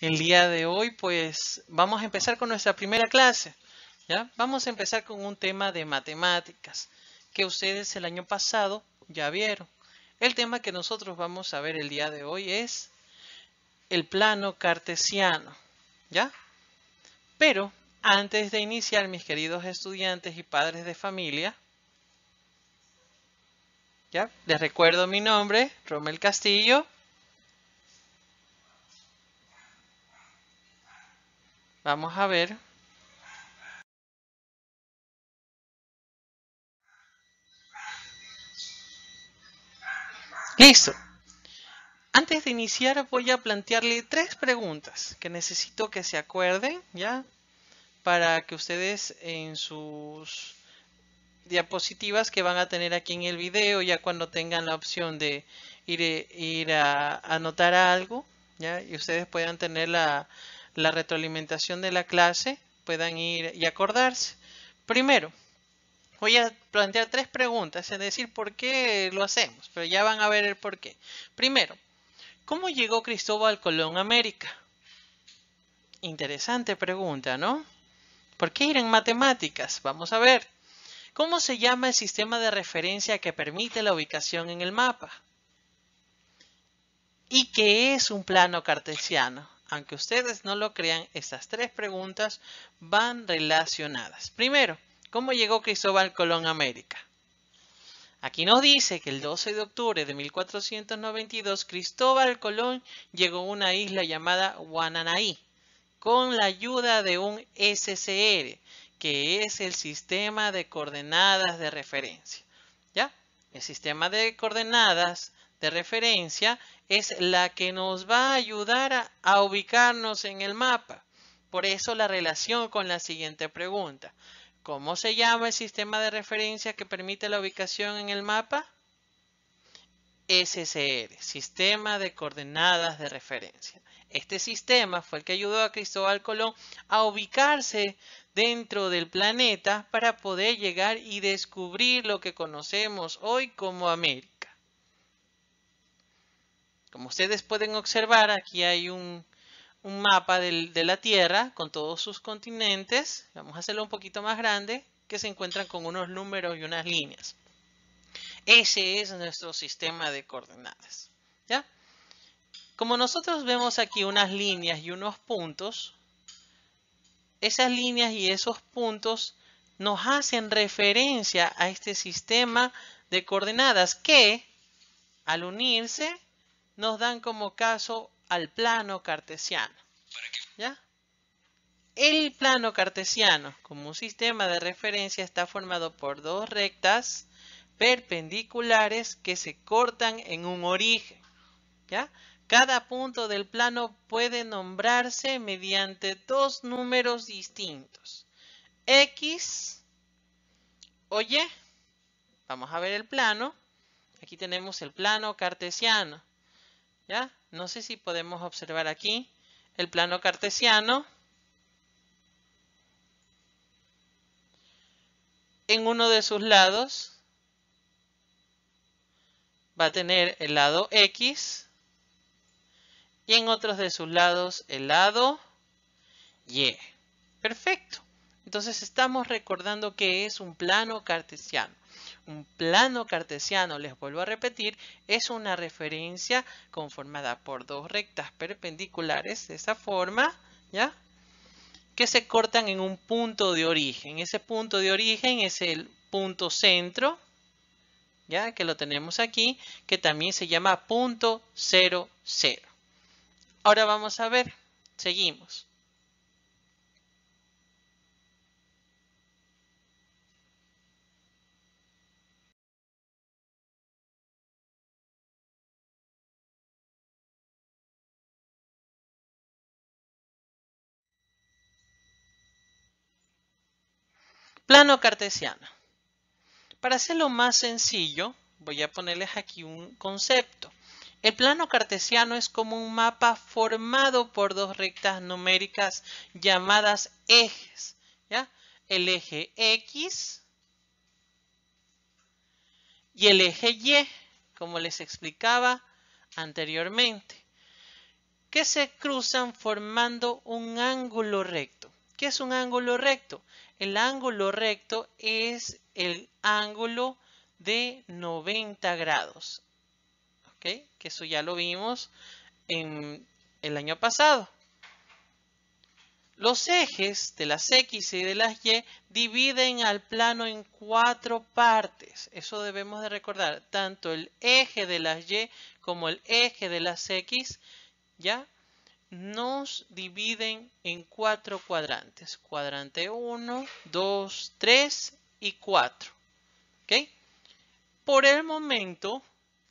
El día de hoy, pues, vamos a empezar con nuestra primera clase. ¿ya? Vamos a empezar con un tema de matemáticas que ustedes el año pasado ya vieron. El tema que nosotros vamos a ver el día de hoy es el plano cartesiano. ¿Ya? Pero antes de iniciar, mis queridos estudiantes y padres de familia, ¿ya? Les recuerdo mi nombre, Romel Castillo. Vamos a ver. Listo. Antes de iniciar voy a plantearle tres preguntas que necesito que se acuerden, ¿ya? Para que ustedes en sus diapositivas que van a tener aquí en el video, ya cuando tengan la opción de ir, ir a anotar algo, ¿ya? Y ustedes puedan tener la, la retroalimentación de la clase puedan ir y acordarse. Primero, voy a plantear tres preguntas, es decir, ¿por qué lo hacemos? Pero ya van a ver el por qué. Primero, ¿cómo llegó Cristóbal Colón a América? Interesante pregunta, ¿no? ¿Por qué ir en matemáticas? Vamos a ver. ¿Cómo se llama el sistema de referencia que permite la ubicación en el mapa? ¿Y qué es un plano cartesiano? Aunque ustedes no lo crean, estas tres preguntas van relacionadas. Primero, ¿cómo llegó Cristóbal Colón a América? Aquí nos dice que el 12 de octubre de 1492 Cristóbal Colón llegó a una isla llamada Guananaí con la ayuda de un SCR, que es el sistema de coordenadas de referencia. ¿Ya? El sistema de coordenadas de referencia es la que nos va a ayudar a, ubicarnos en el mapa. Por eso la relación con la siguiente pregunta. ¿Cómo se llama el sistema de referencia que permite la ubicación en el mapa? SCR, Sistema de Coordenadas de Referencia. Este sistema fue el que ayudó a Cristóbal Colón a ubicarse dentro del planeta para poder llegar y descubrir lo que conocemos hoy como América. Como ustedes pueden observar, aquí hay un, mapa de la Tierra con todos sus continentes. Vamos a hacerlo un poquito más grande, que se encuentran con unos números y unas líneas. Ese es nuestro sistema de coordenadas. ¿ya? Como nosotros vemos aquí unas líneas y unos puntos, esas líneas y esos puntos nos hacen referencia a este sistema de coordenadas que, al unirse, nos dan como caso al plano cartesiano. ¿Ya? El plano cartesiano como un sistema de referencia está formado por dos rectas perpendiculares que se cortan en un origen. ¿Ya? Cada punto del plano puede nombrarse mediante dos números distintos. X o Y. Vamos a ver el plano. Aquí tenemos el plano cartesiano. ¿Ya? No sé si podemos observar aquí el plano cartesiano. En uno de sus lados va a tener el lado X y en otros de sus lados el lado Y. Perfecto. Entonces estamos recordando que es un plano cartesiano un plano cartesiano, les vuelvo a repetir, es una referencia conformada por dos rectas perpendiculares de esta forma, ¿ya? Que se cortan en un punto de origen. Ese punto de origen es el punto centro, ¿ya? Que lo tenemos aquí, que también se llama punto cero cero. Ahora vamos a ver, seguimos. Plano cartesiano. Para hacerlo más sencillo, voy a ponerles aquí un concepto. El plano cartesiano es como un mapa formado por dos rectas numéricas llamadas ejes. El eje X y el eje Y, como les explicaba anteriormente, que se cruzan formando un ángulo recto. ¿Qué es un ángulo recto? El ángulo recto es el ángulo de 90 grados. ¿Ok? Que eso ya lo vimos en el año pasado. Los ejes de las X y de las Y dividen al plano en cuatro partes. Eso debemos de recordar. Tanto el eje de las Y como el eje de las X, ¿ya? nos dividen en cuatro cuadrantes. Cuadrante 1, 2, 3 y 4. ¿Ok? Por el momento,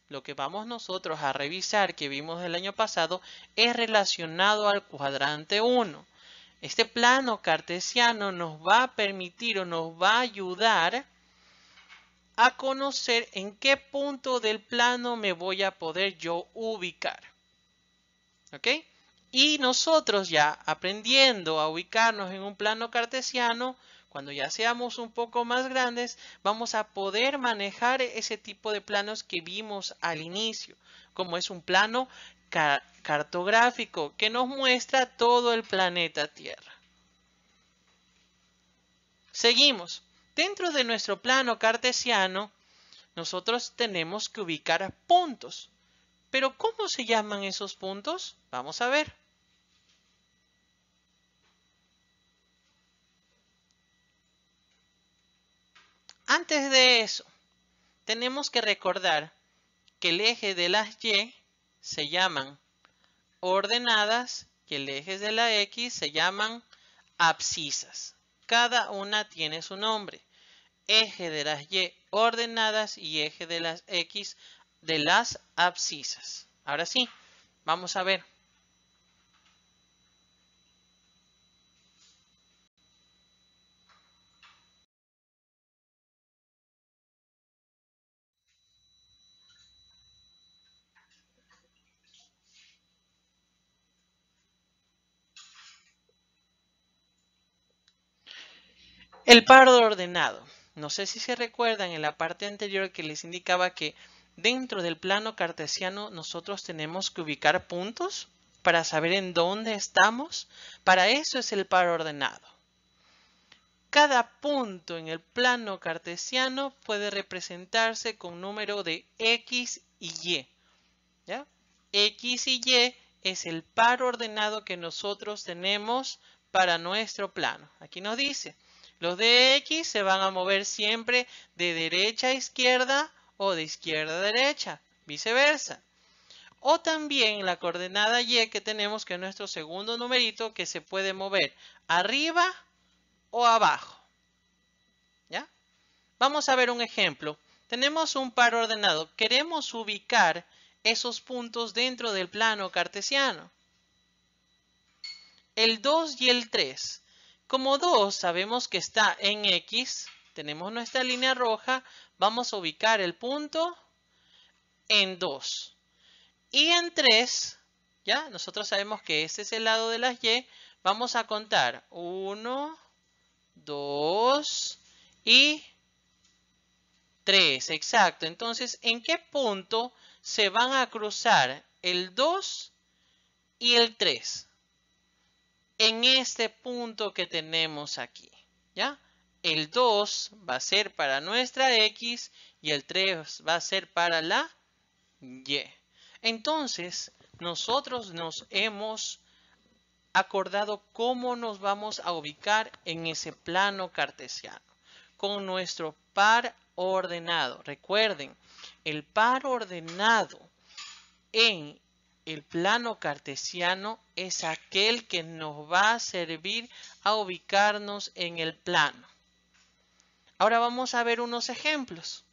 lo que vamos nosotros a revisar que vimos el año pasado es relacionado al cuadrante 1. Este plano cartesiano nos va a permitir o nos va a ayudar a conocer en qué punto del plano me voy a poder yo ubicar. ¿Ok? Y nosotros ya aprendiendo a ubicarnos en un plano cartesiano, cuando ya seamos un poco más grandes, vamos a poder manejar ese tipo de planos que vimos al inicio, como es un plano cartográfico que nos muestra todo el planeta Tierra. Seguimos. Dentro de nuestro plano cartesiano, nosotros tenemos que ubicar puntos. Pero, ¿cómo se llaman esos puntos? Vamos a ver. eso, tenemos que recordar que el eje de las Y se llaman ordenadas y el eje de la X se llaman abscisas. Cada una tiene su nombre. Eje de las Y ordenadas y eje de las X de las abscisas. Ahora sí, vamos a ver. El par ordenado. No sé si se recuerdan en la parte anterior que les indicaba que dentro del plano cartesiano nosotros tenemos que ubicar puntos para saber en dónde estamos. Para eso es el par ordenado. Cada punto en el plano cartesiano puede representarse con número de X y Y. ¿ya? X y Y es el par ordenado que nosotros tenemos para nuestro plano. Aquí nos dice, los de X se van a mover siempre de derecha a izquierda o de izquierda a derecha, viceversa. O también la coordenada Y que tenemos, que es nuestro segundo numerito, que se puede mover arriba o abajo. ¿Ya? Vamos a ver un ejemplo. Tenemos un par ordenado. Queremos ubicar esos puntos dentro del plano cartesiano. El 2 y el 3 como 2 sabemos que está en X, tenemos nuestra línea roja, vamos a ubicar el punto en 2. Y en 3, ya, nosotros sabemos que este es el lado de las Y, vamos a contar 1, 2 y 3, exacto. Entonces, ¿en qué punto se van a cruzar el 2 y el 3? en este punto que tenemos aquí, ¿ya? El 2 va a ser para nuestra X y el 3 va a ser para la Y. Entonces, nosotros nos hemos acordado cómo nos vamos a ubicar en ese plano cartesiano con nuestro par ordenado. Recuerden, el par ordenado en el plano cartesiano es aquel que nos va a servir a ubicarnos en el plano. Ahora vamos a ver unos ejemplos.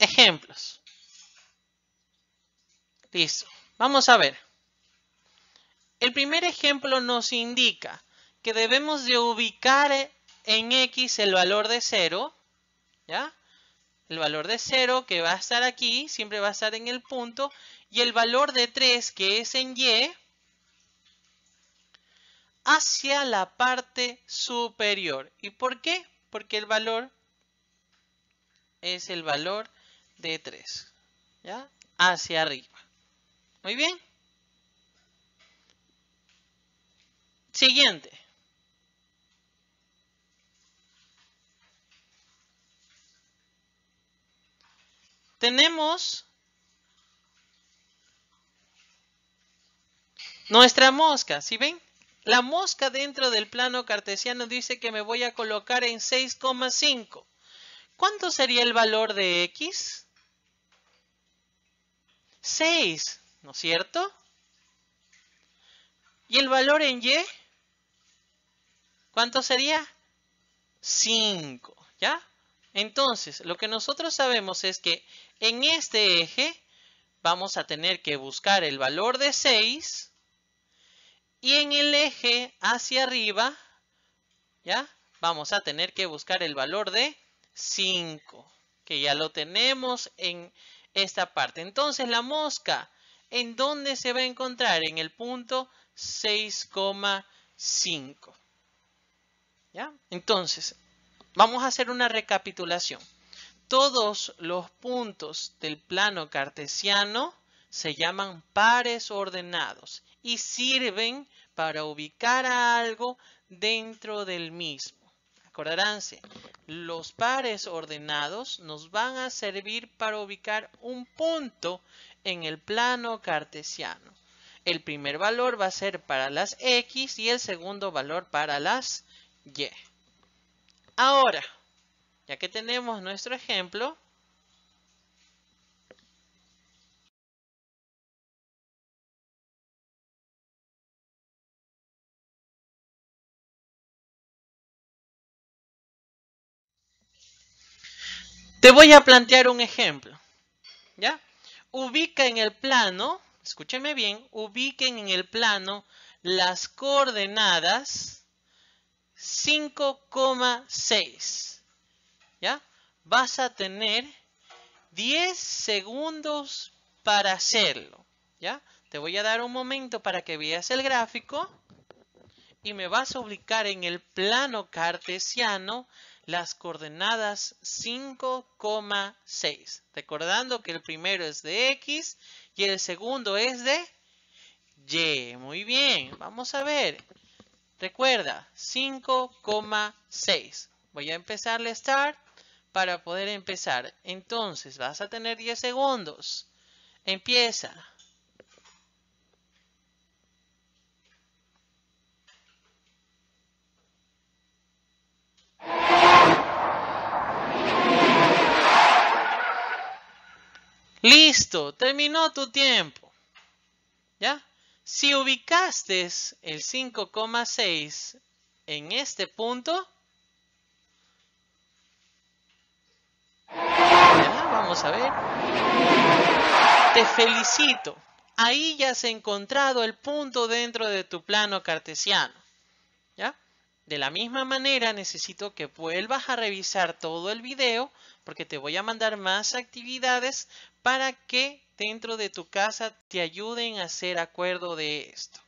Ejemplos. Listo. Vamos a ver. El primer ejemplo nos indica que debemos de ubicar en X el valor de 0, ¿ya? El valor de 0 que va a estar aquí, siempre va a estar en el punto, y el valor de 3 que es en Y, hacia la parte superior. ¿Y por qué? Porque el valor es el valor de 3, ¿ya? Hacia arriba. Muy bien. Siguiente. Tenemos nuestra mosca, si ven? La mosca dentro del plano cartesiano dice que me voy a colocar en 6,5. ¿Cuánto sería el valor de X? 6. ¿no es cierto? Y el valor en Y, ¿cuánto sería? 5, ¿ya? Entonces, lo que nosotros sabemos es que en este eje vamos a tener que buscar el valor de 6 y en el eje hacia arriba, ¿ya? Vamos a tener que buscar el valor de 5, que ya lo tenemos en esta parte. Entonces, la mosca ¿En dónde se va a encontrar? En el punto 6,5. Entonces, vamos a hacer una recapitulación. Todos los puntos del plano cartesiano se llaman pares ordenados y sirven para ubicar a algo dentro del mismo. Acordaránse, los pares ordenados nos van a servir para ubicar un punto en el plano cartesiano. El primer valor va a ser para las X y el segundo valor para las Y. Ahora, ya que tenemos nuestro ejemplo, Te voy a plantear un ejemplo. ¿Ya? Ubica en el plano, escúcheme bien, ubiquen en el plano las coordenadas 5,6. ¿Ya? Vas a tener 10 segundos para hacerlo. ¿Ya? Te voy a dar un momento para que veas el gráfico y me vas a ubicar en el plano cartesiano las coordenadas 5,6. Recordando que el primero es de X y el segundo es de Y. Muy bien, vamos a ver. Recuerda, 5,6. Voy a empezar a start para poder empezar. Entonces, vas a tener 10 segundos. Empieza. Listo, terminó tu tiempo. ¿Ya? Si ubicaste el 5,6 en este punto, vamos a ver. Te felicito. Ahí ya has encontrado el punto dentro de tu plano cartesiano. ¿Ya? De la misma manera necesito que vuelvas a revisar todo el video porque te voy a mandar más actividades para que dentro de tu casa te ayuden a hacer acuerdo de esto.